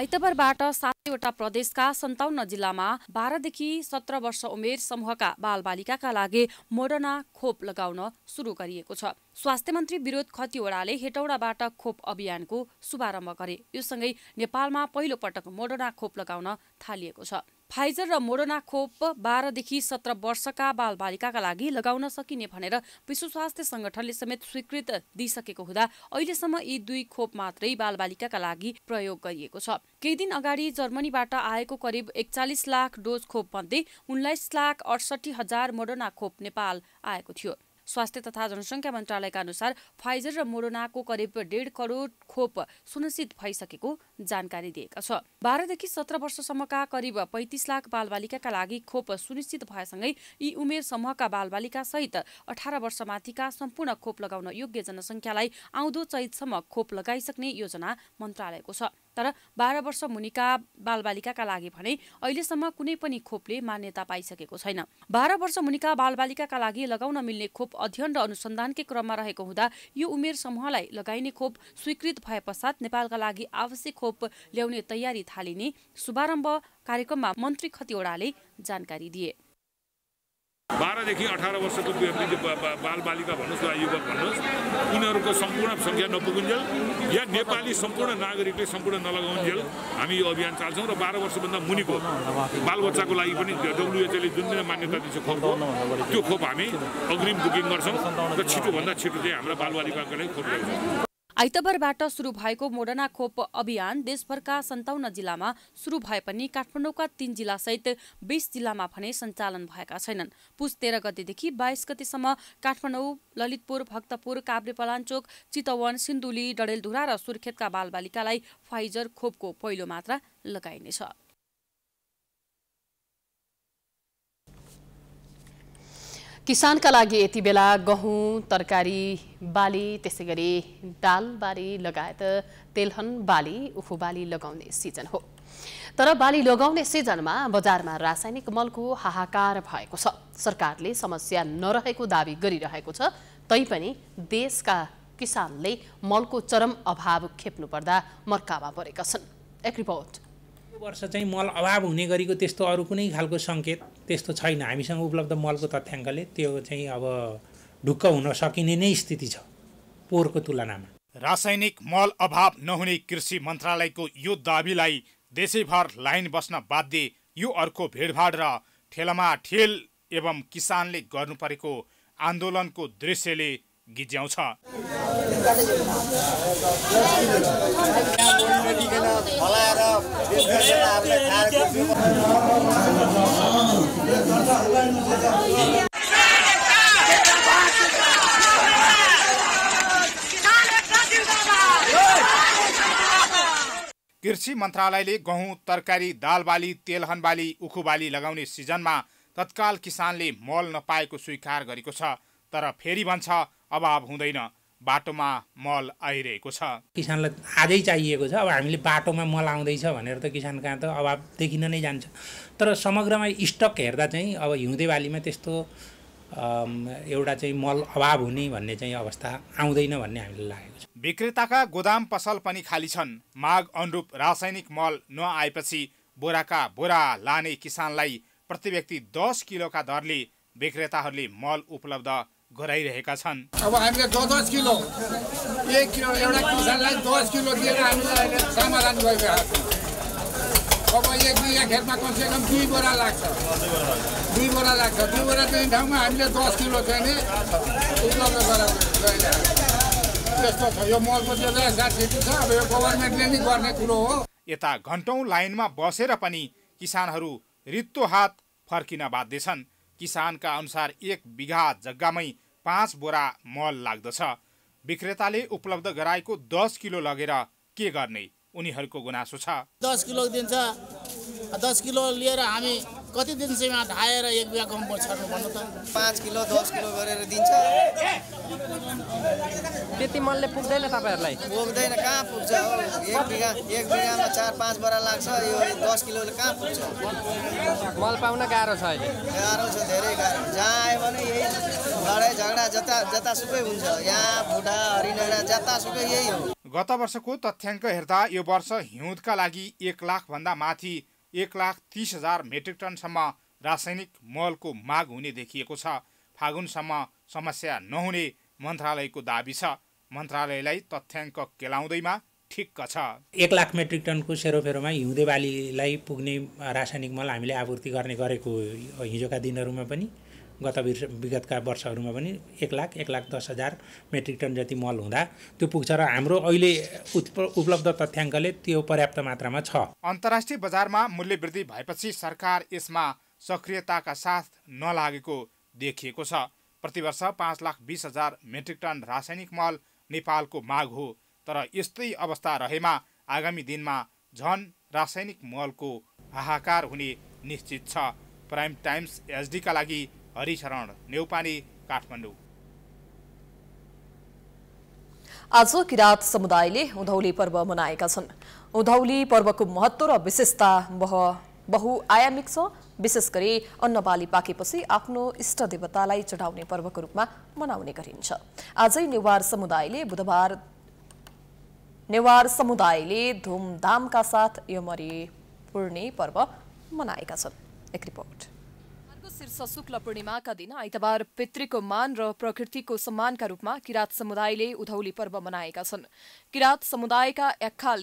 आइतबारबाट सातवटा प्रदेशका सन्ताउन्न जिल्लामा बाह्रदेखि सत्र वर्ष उमेर समूहका बालबालिकाका लागि मोडना खोप लगाउन सुरु गरिएको छ स्वास्थ्य मन्त्री विरोध खतिवड़ाले हेटौडाबाट खोप अभियानको शुभारम्भ गरे यो सँगै नेपालमा पहिलो पटक मोडना खोप लगाउन थालिएको छ फाइजर र मोडोना खोप बाह्रदेखि सत्र वर्षका बालबालिकाका लागि लगाउन सकिने भनेर विश्व स्वास्थ्य सङ्गठनले समेत स्वीकृत दिइसकेको हुँदा अहिलेसम्म यी दुई खोप मात्रै बालबालिकाका लागि प्रयोग गरिएको छ केही दिन अगाडि जर्मनीबाट आएको करिब एकचालिस लाख डोज खोपमध्ये उन्नाइस लाख अडसठी हजार मोडोना खोप नेपाल आएको थियो स्वास्थ्य तथा जनसङ्ख्या मन्त्रालयका अनुसार फाइजर र मोरोनाको करिब डेढ करोड खोप सुनिश्चित भइसकेको जानकारी दिएका छ बाह्रदेखि सत्र वर्षसम्मका करिब पैँतिस लाख बालबालिकाका लागि खोप सुनिश्चित भएसँगै यी उमेर समूहका बालबालिका सहित अठार वर्षमाथिका सम्पूर्ण खोप लगाउन योग्य जनसङ्ख्यालाई आउँदो चैतसम्म खोप लगाइसक्ने योजना मन्त्रालयको छ तर बाह्र वर्ष मुनिका बालबालिकाका लागि भने अहिलेसम्म कुनै पनि खोपले मान्यता पाइसकेको छैन बाह्र वर्ष मुनिका बालबालिकाका लागि लगाउन मिल्ने खोप अध्ययन र अनुसन्धानकै क्रममा रहेको हुँदा यो उमेर समूहलाई लगाइने खोप स्वीकृत भए पश्चात नेपालका लागि आवश्यक खोप ल्याउने तयारी थालिने शुभारम्भ कार्यक्रममा मन्त्री खतिवड़ाले जानकारी दिए बाह्रदेखि अठार वर्षको बालबालिका भन्नुहोस् वा युवक भन्नुहोस् उनीहरूको सम्पूर्ण सङ्ख्या नपुगुन्जेल या नेपाली सम्पूर्ण नागरिकले सम्पूर्ण नलगाउन्जेल हामी यो अभियान चाल्छौँ र बाह्र वर्षभन्दा मुनिको बालबच्चाको लागि पनि डब्लुएचएले जुन दिन मान्यता दिन्छ खोप त्यो खोप हामी अग्रिम बुकिङ गर्छौँ र छिटोभन्दा छिटो चाहिँ हाम्रो बालबालिकाको नै खोप आइतबारबाट सुरु भएको मोडना खोप अभियान देशभरका सन्ताउन्न जिल्लामा सुरु भए पनि काठमाडौँका तीन जिल्लासहित बीस जिल्लामा भने सञ्चालन भएका छैनन् पुस तेह्र गतेदेखि बाइस गतेसम्म काठमाडौँ ललितपुर भक्तपुर काभ्रेपलाञ्चोक चितवन सिन्धुली डडेलधुरा र सुर्खेतका बालबालिकालाई फाइजर खोपको पहिलो मात्रा लगाइनेछ किसानका लागि यति बेला गहुँ तरकारी बाली त्यसै गरी दाल बाली लगायत तेलहन बाली उखु बाली लगाउने सिजन हो तर बाली लगाउने सिजनमा बजारमा रासायनिक मलको हाहाकार भएको छ सरकारले समस्या नरहेको दावी गरिरहेको छ तैपनि देशका किसानले मलको चरम अभाव खेप्नुपर्दा मर्कामा परेका छन् एक रिपोर्ट वर्ष चाहिँ मल अभाव हुने गरेको त्यस्तो अरू कुनै खालको सङ्केत त्यस्तो छैन हामीसँग उपलब्ध मलको तथ्याङ्कले त्यो चाहिँ अब ढुक्क हुन सकिने नै स्थिति छ पोहोरको तुलनामा रासायनिक मल अभाव नहुने कृषि मन्त्रालयको यो दाबीलाई देशैभर लाइन बस्न बाध्य यो अर्को भिडभाड र ठेलामा ठेल एवं किसानले गर्नु परेको आन्दोलनको दृश्यले गिज्याउँछ कृषि मन्त्रालयले गहुँ तरकारी दाल बाली तेलहन बाली उखु बाली लगाउने सिजनमा तत्काल किसानले मल नपाएको स्वीकार गरेको छ तर फेरि भन्छ अभाव हुँदैन बाटोमा मल आइरहेको छ किसानलाई आजै चाहिएको छ अब हामीले बाटोमा मल आउँदैछ भनेर त किसान कहाँ त अभाव देखिन नै जान्छ तर समग्रमा स्टक हेर्दा चाहिँ अब हिउँदे बालीमा त्यस्तो एउटा चाहिँ मल अभाव हुने भन्ने चाहिँ अवस्था आउँदैन भन्ने हामीलाई लागेको छ विक्रेताका गोदाम पसल पनि खाली छन् माग अनुरूप रासायनिक मल नआएपछि बोराका बोरा लाने किसानलाई प्रति व्यक्ति दस किलोका दरले विक्रेताहरूले मल उपलब्ध गराइरहेका छन् अब हामीले दस दस किलो एक किलो एउटा किसानलाई दस किलो दिएर हामीलाई समाधान गरिरहेको छ अब एक बिघा खेतमा कमसेकम दुई बोरा लाग्छ दुई बोरा लाग्छ दुई बोरा दिने ठाउँमा हामीले दस किलो चाहिँ नि उपलब्ध गराएको त्यस्तो छ यो मजबुत योजना गाँठी छ अब यो गभर्मेन्टले नि गर्ने कुरो हो यता घन्टौँ लाइनमा बसेर पनि किसानहरू रित्तो हात फर्किन बाध्य छन् किसानका अनुसार एक बिघा जग्गामै पाँच बोरा मल लाग्दछ विक्रेताले उपलब्ध गराएको दस किलो लगेर के गर्ने उनीहरूको गुनासो छ दस किलो दिन्छ दस किलो लिएर हामी कति दिन चाहिँ धाएर एक बिघा गहुँ छर्नु भन्नु त पाँच किलो दस किलो गरेर दिन्छ त्यति मनले पुग्दैन तपाईँहरूलाई पुग्दैन कहाँ पुग्छ हो एक बिघा एक बिघामा चार पाँच बोरा लाग्छ यो दस किलोले कहाँ पुग्छ मल पाउन गाह्रो छ अहिले गाह्रो छ धेरै गाह्रो जहाँ आयो भने यही लडाइँ झगडा जता जतासुकै हुन्छ यहाँ भुटा हरिणा जतासुकै यही हो गत वर्षको तथ्याङ्क हेर्दा यो वर्ष हिउँदका लागि एक लाखभन्दा माथि एक लाख तिस हजार मेट्रिक टनसम्म रासायनिक मलको माग हुने देखिएको छ फागुनसम्म समस्या नहुने मन्त्रालयको दावी छ मन्त्रालयलाई तथ्याङ्क केलाउँदैमा ठिक्क छ एक लाख मेट्रिक टनको सेरोफेरोमा हिउँदे बालीलाई पुग्ने रासायनिक मल हामीले आपूर्ति गर्ने गरेको हिजोका दिनहरूमा पनि गत विगतका वर्षहरूमा पनि एक लाख एक लाख दस हजार मेट्रिक टन जति मल हुँदा त्यो पुग्छ र हाम्रो अहिले उपलब्ध तथ्याङ्कले त्यो पर्याप्त मात्रामा छ अन्तर्राष्ट्रिय बजारमा मूल्य वृद्धि भएपछि सरकार यसमा सक्रियताका साथ नलागेको देखिएको छ प्रतिवर्ष पाँच लाख बिस हजार मेट्रिक टन रासायनिक मल नेपालको माग हो तर यस्तै अवस्था रहेमा आगामी दिनमा झन रासायनिक मलको हाहाकार हुने निश्चित छ प्राइम टाइम्स एचडीका लागि हरिशरण नेउपानी काठमाडौँ आज किरात समुदायले उधौली पर्व मनाएका छन् उधौली पर्वको महत्व र विशेषता बह बहुआयामिक छ विशेष गरी अन्नबाली पाकेपछि आफ्नो इष्ट देवतालाई चढाउने पर्वको रूपमा मनाउने गरिन्छ आजै नेवार समुदायले बुधबार नेवार समुदायले धुमधामका साथ यमरी पूर्णे पर्व मनाएका छन् एक रिपोर्ट शीर्ष शुक्ल पूर्णिमाका दिन आइतबार पितृको मान र प्रकृतिको सम्मानका रूपमा किरात समुदायले उधौली पर्व मनाएका छन् किरात समुदायका चासु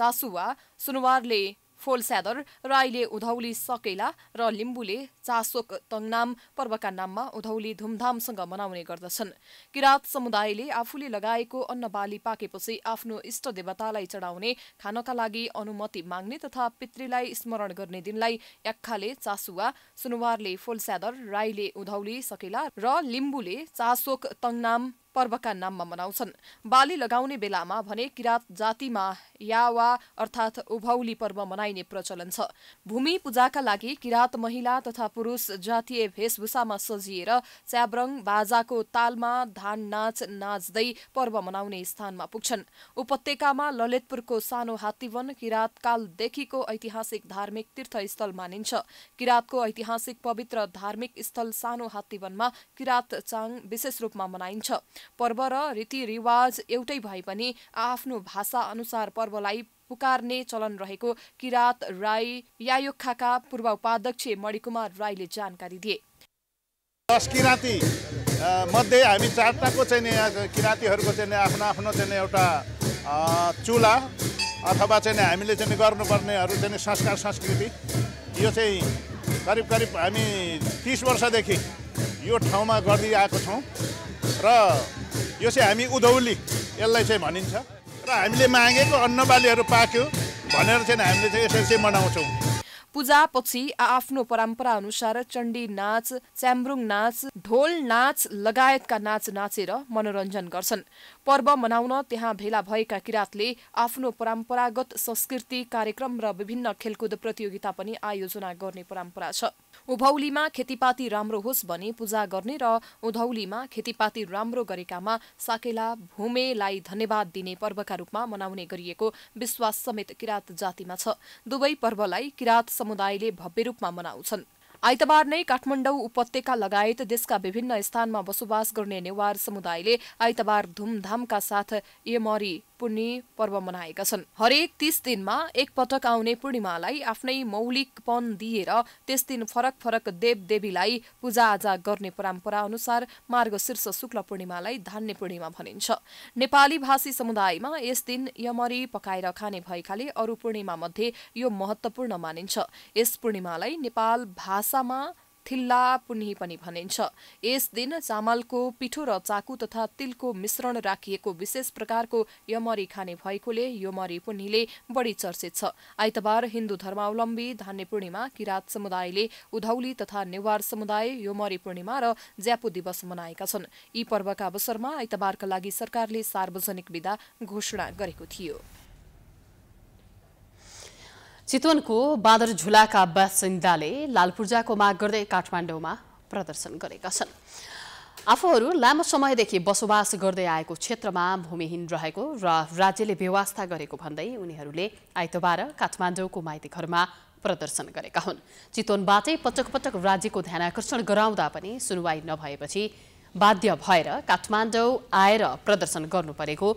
चासुवा सुनवारले फोल स्यादर राईले उधौली सकेला र लिम्बुले चासोक तङनाम पर्वका नाममा उधौली धुमधामसँग मनाउने गर्दछन् किराँत समुदायले आफूले लगाएको अन्न बाली पाकेपछि आफ्नो इष्ट देवतालाई चढाउने खानका लागि अनुमति माग्ने तथा पितृलाई स्मरण गर्ने दिनलाई याक्खाले चासुवा सुनुवारले फोलस्यादर राईले उधौली सकेला र लिम्बुले चासोक तङनाम पर्वका नाममा मनाउँछन् बाली लगाउने बेलामा भने किरात जातिमा यावा अर्थात् उभौली पर्व मनाइने प्रचलन छ भूमि पूजाका लागि किरात महिला तथा पुरुष जातीय भेषभूषामा सजिएर च्याब्रङ बाजाको तालमा धान नाच नाच्दै पर्व मनाउने स्थानमा पुग्छन् उपत्यकामा ललितपुरको सानो हात्तीवन कालदेखिको ऐतिहासिक धार्मिक तीर्थस्थल मानिन्छ किराँतको ऐतिहासिक पवित्र धार्मिक स्थल सानो हात्तीवनमा किराँत चाङ विशेष रूपमा मनाइन्छ पर्व र रीतिरिवाज एउटै भए पनि आफ्नो भाषा अनुसार पर्वलाई पुकार्ने चलन रहेको किरात राई यायोखाका पूर्व उपाध्यक्ष मणिकुमार राईले जानकारी दिए दस किराती मध्ये हामी चारवटाको चाहिँ किराँतीहरूको चाहिँ आफ्नो आफ्नो चाहिँ एउटा चुला अथवा चाहिँ हामीले चाहिँ गर्नुपर्नेहरू चाहिँ संस्कार संस्कृति यो चाहिँ करिब करिब हामी तिस वर्षदेखि यो ठाउँमा गर्दै आएको छौँ र यो चाहिँ हामी उधौली यसलाई चाहिँ भनिन्छ र हामीले मागेको अन्नबालीहरू पाक्यो भनेर चाहिँ हामीले चाहिँ यसरी चाहिँ मनाउँछौँ पूजा पूजापछि आफ्नो परम्परा अनुसार चण्डी नाच च्याम्ब्रुङ नाच ढोल नाच लगायतका नाच नाचेर मनोरञ्जन गर्छन् पर्व मनाउन त्यहाँ भेला भएका किराँतले आफ्नो परम्परागत संस्कृति कार्यक्रम र विभिन्न खेलकुद प्रतियोगिता पनि आयोजना गर्ने परम्परा छ उभौलीमा खेतीपाती राम्रो होस् भने पूजा गर्ने र उधौलीमा खेतीपाती राम्रो गरेकामा साकेला भूमेलाई धन्यवाद दिने पर्वका रूपमा मनाउने गरिएको विश्वास समेत किराँत जातिमा छ दुवै पर्वलाई किरात समुदायले भव्य रूपमा मनाउँछन् आइतबार नै काठमाडौँ उपत्यका लगायत देशका विभिन्न स्थानमा बसोबास गर्ने नेवार समुदायले आइतबार धुमधामका साथ यमरी पूर्णि पर्व मनाएका छन् हरेक तीस दिनमा एक पटक आउने पूर्णिमालाई आफ्नै मौलिकपन दिएर त्यस दिन फरक फरक देवदेवीलाई पूजाआजा गर्ने परम्परा अनुसार मार्ग शीर्ष शुक्ल पूर्णिमालाई धान्ने पूर्णिमा भनिन्छ नेपाली भाषी समुदायमा यस दिन यमरी पकाएर खाने भएकाले अरू पूर्णिमा मध्ये यो महत्वपूर्ण मानिन्छ यस पूर्णिमालाई नेपाल भाषा भाषामा थिल्ला पुन्ही पनि भनिन्छ यस दिन चामलको पिठो र चाकु तथा तिलको मिश्रण राखिएको विशेष प्रकारको यमरी खाने भएकोले यमरी पुन्हीले बढी चर्चित छ आइतबार हिन्दू धर्मावलम्बी धान्य पूर्णिमा किराँत समुदायले उधौली तथा नेवार समुदाय यमरी पूर्णिमा र ज्यापु दिवस मनाएका छन् यी पर्वका अवसरमा आइतबारका लागि सरकारले सार्वजनिक विदा घोषणा गरेको थियो चितवनको झुलाका बासिन्दाले लालपूर्जाको माग गर्दै काठमाडौँमा प्रदर्शन गरेका छन् आफूहरू लामो समयदेखि बसोबास गर्दै आएको क्षेत्रमा भूमिहीन रहेको र राज्यले व्यवस्था गरेको भन्दै उनीहरूले आइतबार काठमाडौँको माइती घरमा प्रदर्शन गरेका हुन् चितवनबाटै पटक पटक राज्यको ध्यानकर्षण गराउँदा पनि सुनवाई नभएपछि बाध्य भएर काठमाडौँ आएर प्रदर्शन गर्नु परेको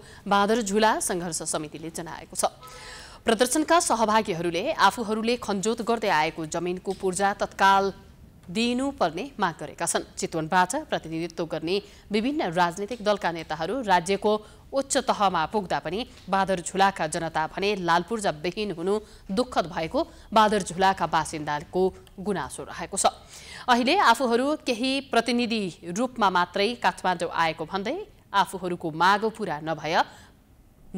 झुला सङ्घर्ष समितिले जनाएको छ प्रदर्शनका सहभागीहरूले आफूहरूले खनजोत गर्दै आएको जमिनको पूर्जा तत्काल दिइनुपर्ने माग गरेका छन् चितवनबाट प्रतिनिधित्व गर्ने विभिन्न राजनीतिक दलका नेताहरू राज्यको उच्च तहमा पुग्दा पनि बादरझुलाका जनता भने लालपूर्जा विहीन हुनु दुःखद भएको बादरझुलाका बासिन्दाको गुनासो रहेको छ अहिले आफूहरू केही प्रतिनिधि रूपमा मात्रै काठमाडौँ आएको भन्दै आफूहरूको माग पूरा नभए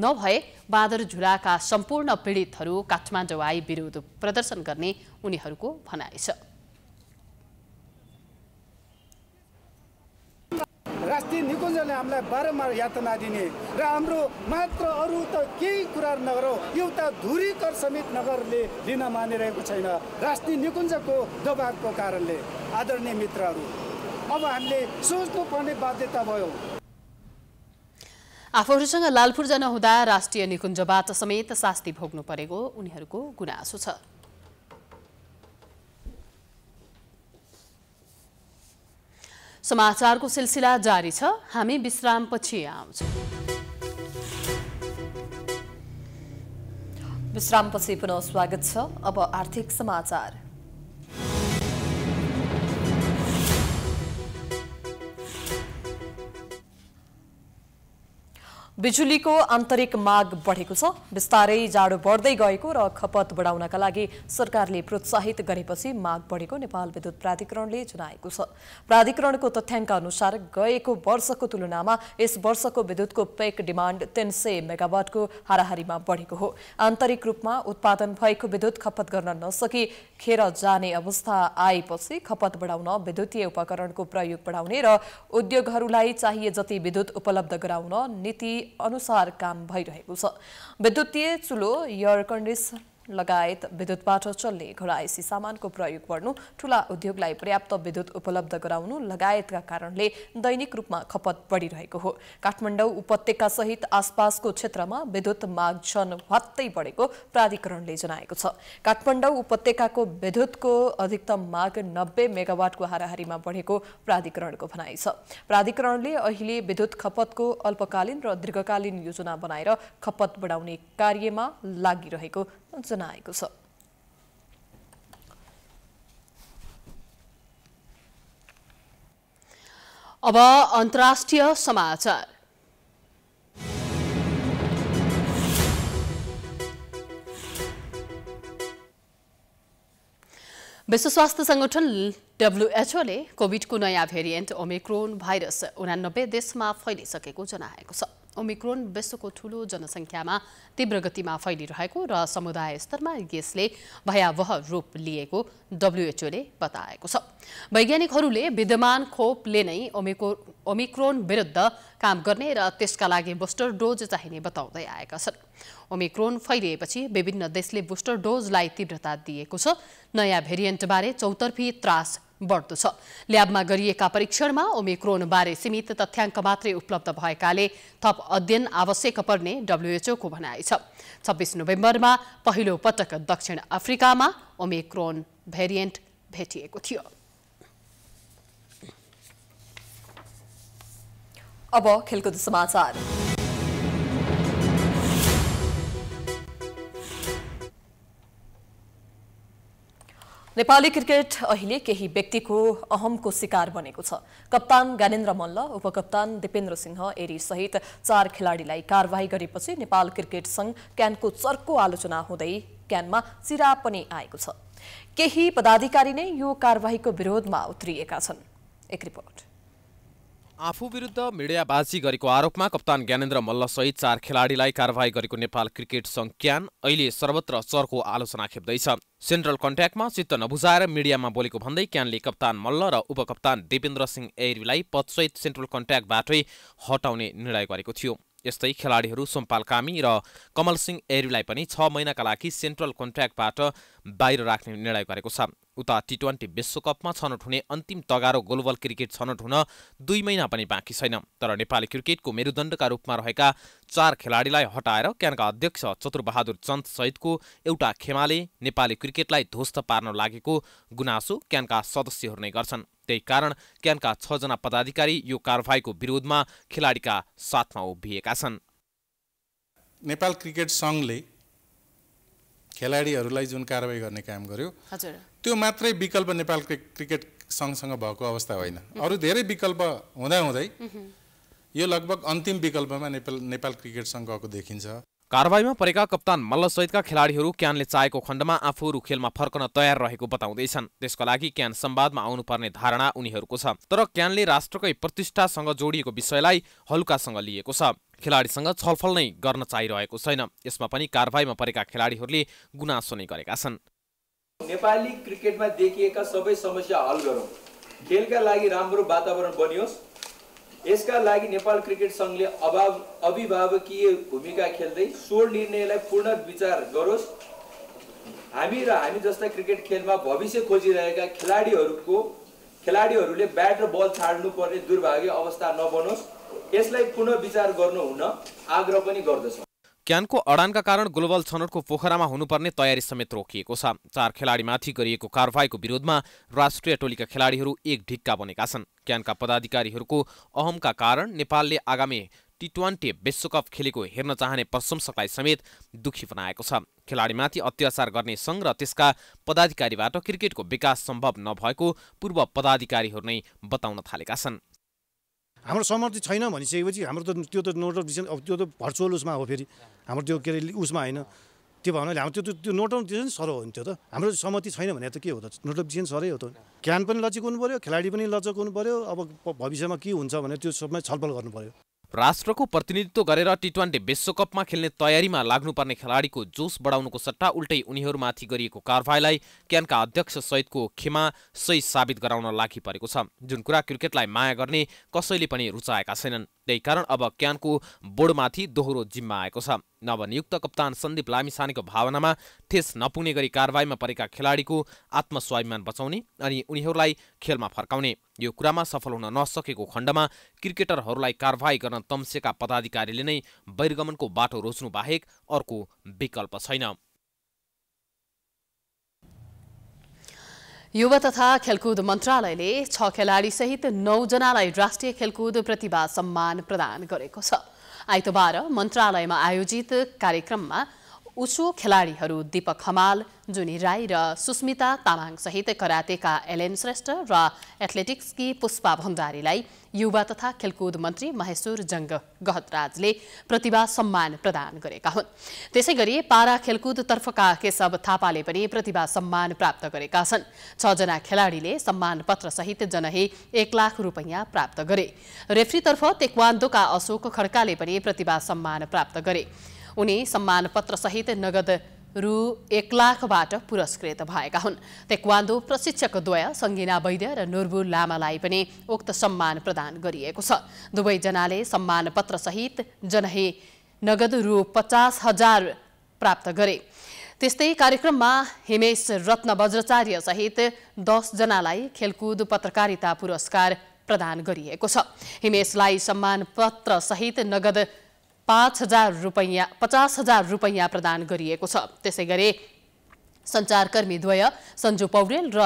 नभए झुलाका सम्पूर्ण पीडितहरू काठमाडौँ आई विरोध प्रदर्शन गर्ने उनीहरूको भनाइ छ राष्ट्रिय निकुञ्जले हामीलाई बारम्बार यातना दिने र हाम्रो मात्र अरू त केही कुरा नगरौँ एउटा धुरी कर समेत नगरले लिन मानिरहेको छैन राष्ट्रिय निकुञ्जको दबावको कारणले आदरणीय मित्रहरू अब हामीले सोच्नुपर्ने बाध्यता भयो आफूहरूसँग लालपुर जान हुँदा राष्ट्रिय निकुञ्जबाट समेत शास्ति भोग्नु परेको उनीहरूको गुनासो छ समाचारको सिलसिला जारी छ हामी विश्रामपछि विश्राम विश्रामपछि पुनः स्वागत छ अब आर्थिक समाचार बिजुलीको आन्तरिक माग बढेको छ बिस्तारै जाडो बढ्दै गएको र खपत बढाउनका लागि सरकारले प्रोत्साहित गरेपछि माग बढेको नेपाल विद्युत प्राधिकरणले जनाएको छ प्राधिकरणको तथ्याङ्क अनुसार गएको वर्षको तुलनामा यस वर्षको विद्युतको पेक डिमान्ड तीन सय मेगावाटको हाराहारीमा बढेको हो आन्तरिक रूपमा उत्पादन भएको विद्युत खपत गर्न नसकी खेर जाने अवस्था आएपछि खपत बढाउन विद्युतीय उपकरणको प्रयोग बढाउने र उद्योगहरूलाई चाहिए जति विद्युत उपलब्ध गराउन नीति अनुसार काम भइरहेको छ विद्युतीय चुलो एयर कन्डिस लगायत विद्युतबाट चल्ने घरायसी सामानको प्रयोग गर्नु ठूला उद्योगलाई पर्याप्त विद्युत उपलब्ध गराउनु लगायतका कारणले दैनिक रूपमा खपत बढिरहेको हो काठमाडौँ उपत्यका सहित आसपासको क्षेत्रमा विद्युत माग झन भत्तै बढेको प्राधिकरणले जनाएको छ काठमाडौँ उपत्यकाको विद्युतको अधिकतम माग नब्बे मेगावाटको हाराहारीमा बढेको प्राधिकरणको भनाइ छ प्राधिकरणले अहिले विद्युत खपतको अल्पकालीन र दीर्घकालीन योजना बनाएर खपत बढाउने कार्यमा लागिरहेको जनाएको छ अब अन्तर्राष्ट्रिय समाचार विश्व स्वास्थ्य संगठन डब्लुएचओले कोविडको नयाँ भेरिएन्ट ओमिक्रोन भाइरस उनानब्बे देशमा फैलिसकेको जनाएको छ ओमिक्रोन विश्वको ठूलो जनसङ्ख्यामा तीव्र गतिमा फैलिरहेको र समुदाय स्तरमा यसले भयावह रूप लिएको डब्लुएचओले बताएको छ वैज्ञानिकहरूले विद्यमान खोपले नै ओमिक्रोन विरुद्ध काम गर्ने र त्यसका लागि बुस्टर डोज चाहिने बताउँदै आएका छन् ओमिक्रोन फैलिएपछि विभिन्न देशले बुस्टर डोजलाई तीव्रता दिएको छ नयाँ भेरिएन्टबारे चौतर्फी त्रास बढ्दो छ ल्याबमा गरिएका परीक्षणमा बारे सीमित तथ्याङ्क मात्रै उपलब्ध भएकाले थप अध्ययन आवश्यक पर्ने डब्ल्युएचओको भनाइ छ छब्बिस नोभेम्बरमा पहिलो पटक दक्षिण अफ्रिकामा ओमिक्रोन भेरिएन्ट भेटिएको थियो अब खेलकुद समाचार नेपाली क्रिकेट अहिले केही व्यक्तिको अहमको शिकार बनेको छ कप्तान ज्ञानेन्द्र मल्ल उपकप्तान दिपेन्द्र सिंह एरी सहित चार खेलाडीलाई कारवाही गरेपछि नेपाल क्रिकेट संघ क्यानको चर्को आलोचना हुँदै क्यानमा चिरा पनि आएको छ केही पदाधिकारी नै यो कारवाहीको विरोधमा उत्रिएका छन् एक रिपोर्ट आफू विरुद्ध मिडियाबाजी गरेको आरोपमा कप्तान ज्ञानेन्द्र मल्ल सहित चार खेलाडीलाई कारवाही गरेको नेपाल क्रिकेट सङ्घ क्यान अहिले सर्वत्र चर्को आलोचना खेप्दैछ सेन्ट्रल कन्ट्याक्टमा चित्त नबुझाएर मिडियामा बोलेको भन्दै क्यानले कप्तान मल्ल र उपकप्तान देवेन्द्र सिंह एरीलाई पदसहित सेन्ट्रल कन्ट्याक्टबाटै हटाउने निर्णय गरेको थियो यस्तै खेलाडीहरू सोमपाल कामी र कमल सिंह एरीलाई पनि छ महिनाका लागि सेन्ट्रल कन्ट्याक्टबाट बाहिर राख्ने निर्णय गरेको छ उता टी ट्वेन्टी विश्वकपमा छनौट हुने अन्तिम तगारो ग्लोबल क्रिकेट छनौट हुन दुई महिना पनि बाँकी छैन तर नेपाली क्रिकेटको मेरुदण्डका रूपमा रहेका चार खेलाडीलाई हटाएर क्यानका अध्यक्ष चतुरबहादुर चन्द सहितको एउटा खेमाले नेपाली क्रिकेटलाई ध्वस्त पार्न लागेको गुनासो क्यानका सदस्यहरू नै गर्छन् त्यही कारण क्यानका छजना पदाधिकारी यो कारवाहीको विरोधमा खेलाडीका साथमा उभिएका छन् नेपाल क्रिकेट सङ्घले खेलाडीहरूलाई जुन कारवाही गर्ने काम गर्यो त्यो मात्रै विकल्प नेपाल क्रिकेट सङ्घसँग भएको अवस्था होइन अरू धेरै विकल्प हुँदाहुँदै यो लगभग अन्तिम विकल्पमा नेपाल नेपाल क्रिकेट सङ्घ गएको देखिन्छ कारवाहीमा परेका कप्तान मल्लसहितका खेलाडीहरू क्यानले चाहेको खण्डमा आफूहरू खेलमा फर्कन तयार रहेको बताउँदैछन् त्यसको लागि क्यान सम्वादमा आउनुपर्ने धारणा उनीहरूको छ तर क्यानले राष्ट्रकै प्रतिष्ठासँग जोडिएको विषयलाई हलुकासँग लिएको छ खेलाडीसँग छलफल नै गर्न चाहिरहेको छैन यसमा पनि कारवाहीमा परेका खेलाडीहरूले गुनासो नै गरेका छन् नेपाली क्रिकेटमा देखिएका सबै समस्या हल गरौँ खेलका लागि राम्रो वातावरण बनियोस् यसका लागि नेपाल क्रिकेट सङ्घले अभाव अभिभावकीय भूमिका खेल्दै स्वर निर्णयलाई पूर्ण विचार गरोस् हामी र हामी जस्ता क्रिकेट खेलमा भविष्य खोजिरहेका खेलाडीहरूको खेलाडीहरूले ब्याट र बल छाड्नुपर्ने दुर्भाग्य अवस्था नबनोस् यसलाई पुनः विचार गर्नुहुन आग्रह पनि गर्दछ क्यानको अडानका कारण ग्लोबल छनौटको पोखरामा हुनुपर्ने तयारी समेत रोकिएको छ चार खेलाडीमाथि गरिएको कारवाहीको विरोधमा राष्ट्रिय टोलीका खेलाडीहरू एक ढिक्का बनेका छन् क्यानका पदाधिकारीहरूको अहमका कारण नेपालले आगामी टी ट्वेन्टी विश्वकप खेलेको हेर्न चाहने प्रशंसकलाई समेत दुखी बनाएको छ खेलाडीमाथि अत्याचार गर्ने सङ्घ र त्यसका पदाधिकारीबाट क्रिकेटको विकास सम्भव नभएको पूर्व पदाधिकारीहरू नै बताउन थालेका छन् हाम्रो समर्थित छैन भनिसकेपछि हाम्रो त त्यो त नोट अफ अब त्यो त भर्चुअल उसमा हो फेरि हाम्रो त्यो के अरे उसमा होइन त्यो भन्नाले हाम्रो त्यो त्यो नोट अफ डिसेन्ट सर हो नि त्यो त हाम्रो सहमति छैन भने त के हो त नोट अफ सरै हो त ज्ञान पनि लचिक हुनु पऱ्यो खेलाडी पनि लचक हुनु पऱ्यो अब भविष्यमा के हुन्छ भनेर त्यो सबमा छलफल गर्नु पऱ्यो राष्ट्रको प्रतिनिधित्व गरेर टी ट्वेन्टी विश्वकपमा खेल्ने तयारीमा लाग्नुपर्ने खेलाडीको जोस बढाउनुको सट्टा उल्टै उनीहरूमाथि गरिएको कारवाहीलाई क्यानका अध्यक्ष सहितको खेमा सही साबित गराउन लागि परेको छ जुन कुरा क्रिकेटलाई माया गर्ने कसैले पनि रुचाएका छैनन् त्यही कारण अब क्यानको बोर्डमाथि दोहोरो जिम्मा आएको छ नवनियुक्त कप्तान सन्दीप लामिसानेको भावनामा ठेस नपुग्ने गरी कारवाहीमा परेका खेलाडीको आत्मस्वाभिमान बचाउने अनि उनीहरूलाई खेलमा फर्काउने यो कुरामा सफल हुन नसकेको खण्डमा क्रिकेटरहरूलाई कारवाही गर्न तम्सेका पदाधिकारीले नै बहिर्गमनको बाटो रोज्नु बाहेक अर्को विकल्प छैन युवा तथा खेलकुद मन्त्रालयले छ खेलाडीसहित नौजनालाई राष्ट्रिय खेलकुद प्रतिभा सम्मान प्रदान गरेको छ आइतबार मन्त्रालयमा आयोजित कार्यक्रममा उसो खेलाडीहरू दीपक खमाल जुनी राई र सुस्मिता सहित कराटेका एलएन श्रेष्ठ र एथलेटिक्सकी पुष्पा भण्डारीलाई युवा तथा खेलकुद मन्त्री महेश्वर जङ्ग गहतराजले प्रतिभा सम्मान प्रदान गरेका हुन् त्यसै गरी पारा तर्फका केशव थापाले पनि प्रतिभा सम्मान प्राप्त गरेका छन् छजना खेलाडीले सम्मान सहित जनही एक लाख रुपैयाँ प्राप्त गरे रेफ्रीतर्फ तेक्वान्दोका अशोक खड्काले पनि प्रतिभा सम्मान प्राप्त गरे उनी सम्मान पत्र सहित नगद रु एक लाखबाट पुरस्कृत भएका हुन् तेक्वान्दो प्रशिक्षकद्वय सङ्गिना वैद्य र नुर्बु लामालाई पनि उक्त सम्मान प्रदान गरिएको छ दुवैजनाले सम्मान पत्र सहित जनहे नगद रु पचास हजार प्राप्त गरे त्यस्तै कार्यक्रममा हिमेश रत्न वज्राचार्य सहित दसजनालाई खेलकुद पत्रकारिता पुरस्कार प्रदान गरिएको छ हिमेशलाई सम्मान पत्र सहित नगद पाँच हजार रुपैयाँ पचास हजार रुपैयाँ प्रदान गरिएको छ त्यसै गरी द्वय सन्जु पौडेल र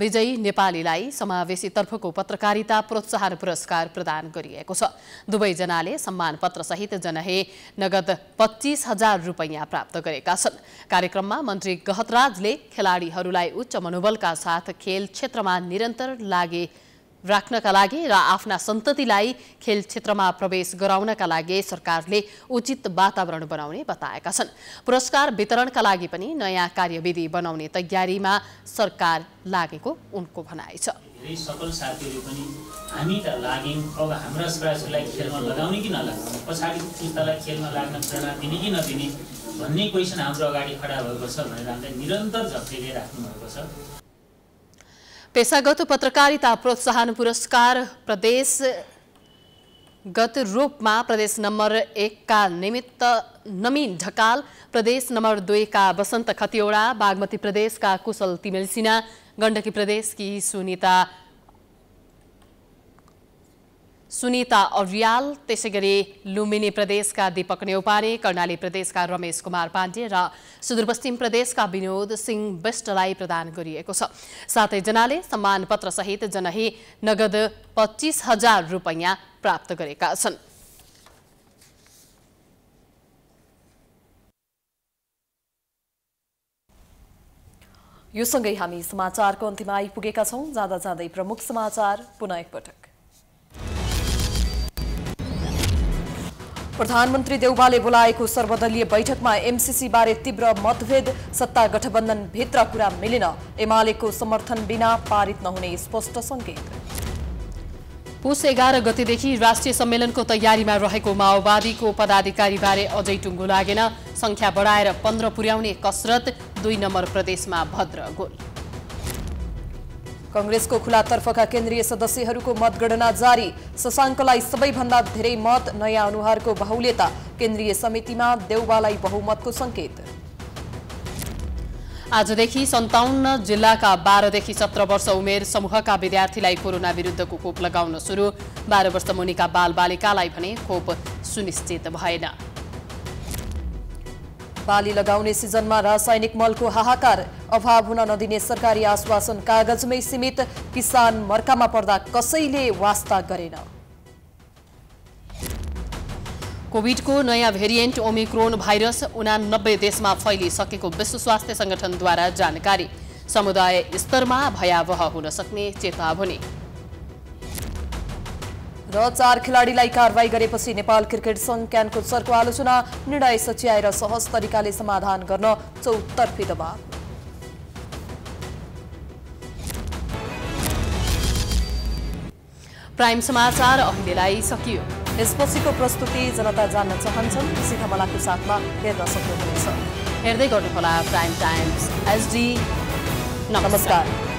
विजयी नेपालीलाई समावेशीतर्फको पत्रकारिता प्रोत्साहन पुरस्कार प्रदान गरिएको छ दुवैजनाले सम्मान पत्रसहित जनहे नगद पच्चिस हजार रुपैयाँ प्राप्त गरेका छन् कार्यक्रममा मन्त्री गहतराजले खेलाडीहरूलाई उच्च मनोबलका साथ खेल क्षेत्रमा निरन्तर लागे राख्नका लागि र आफ्ना सन्ततिलाई खेल क्षेत्रमा प्रवेश गराउनका लागि सरकारले उचित वातावरण बनाउने बताएका छन् पुरस्कार वितरणका लागि पनि नयाँ कार्यविधि बनाउने तयारीमा सरकार लागेको उनको भनाइ छ सकल साथीहरू पनि हामी त लाग्यौँ अब हाम्रा छोराछोरीलाई खेलमा लगाउने कि नलगाउने पछाडि पुस्तालाई खेलमा लाग्न प्रेरणा दिने कि नदिने भन्ने क्वेसन हाम्रो अगाडि खडा भएको छ भनेर हामीलाई निरन्तर राख्नु भएको छ पेसागत पत्रकारिता प्रोत्साहन पुरस्कार प्रदेश प्रदेशगत रूपमा प्रदेश नम्बर एकका निमित्त नमिन ढकाल प्रदेश नम्बर दुईका वसन्त खतिवडा बागमती प्रदेशका कुशल तिमेल सिन्हा प्रदेश प्रदेशकी सुनिता सुनिता अर्याल त्यसै गरी लुम्बिनी प्रदेशका दीपक नेौपाने कर्णाली प्रदेशका रमेश कुमार पाण्डे र सुदूरपश्चिम प्रदेशका विनोद सिंह विष्टलाई प्रदान गरिएको छ जनाले सम्मान पत्र सहित जनही नगद पच्चिस हजार रुपैयाँ प्राप्त गरेका छन् यो सँगै हामी समाचारको अन्तिम आइपुगेका छौँ जाँदा जाँदै प्रमुख समाचार पुनः एकपटक प्रधानमन्त्री देउबाले बोलाएको सर्वदलीय बैठकमा एमसिसीबारे तीव्र मतभेद सत्ता गठबन्धनभित्र कुरा मिलेन एमालेको समर्थन बिना पारित नहुने स्पष्ट सङ्केत पुस एघार गतेदेखि राष्ट्रिय सम्मेलनको तयारीमा रहेको माओवादीको पदाधिकारीबारे अझै टुङ्गो लागेन संख्या बढाएर पन्ध्र पुर्याउने कसरत दुई नम्बर प्रदेशमा भद्र गोल कंग्रेसको खुलातर्फका केन्द्रीय सदस्यहरूको मतगणना जारी शशाङ्कलाई सबैभन्दा धेरै मत नयाँ अनुहारको बाहुल्यता केन्द्रीय समितिमा देउबालाई बहुमतको संकेत आजदेखि सन्ताउन्न जिल्लाका बाह्रदेखि सत्र वर्ष उमेर समूहका विद्यार्थीलाई कोरोना विरुद्धको खोप लगाउन सुरु बाह्र वर्ष मुनिका बालबालिकालाई भने खोप सुनिश्चित भएन बाली लगाउने सिजनमा रासायनिक मलको हाहाकार अभाव हुन नदिने सरकारी आश्वासन कागजमै सीमित किसान मर्कामा पर्दा कसैले वास्ता गरेन कोभिडको नयाँ भेरिएन्ट ओमिक्रोन भाइरस उनानब्बे देशमा फैलिसकेको विश्व स्वास्थ्य संगठनद्वारा जानकारी समुदाय स्तरमा भयावह हुन सक्ने चेतावनी र चार खेलाडीलाई कारवाही गरेपछि नेपाल क्रिकेट सङ्घ सरको आलोचना निर्णय सच्याएर सहज तरिकाले समाधान गर्न चौतर्फी दबाव प्राइम समाचार अहिलेलाई सकियो यसपछिको प्रस्तुति जनता जान्न चाहन्छन् सीतामलाको साथमा हेर्न सक्नुहुनेछ हेर्दै गर्नुहोला प्राइम टाइम्स एसडी नमस्कार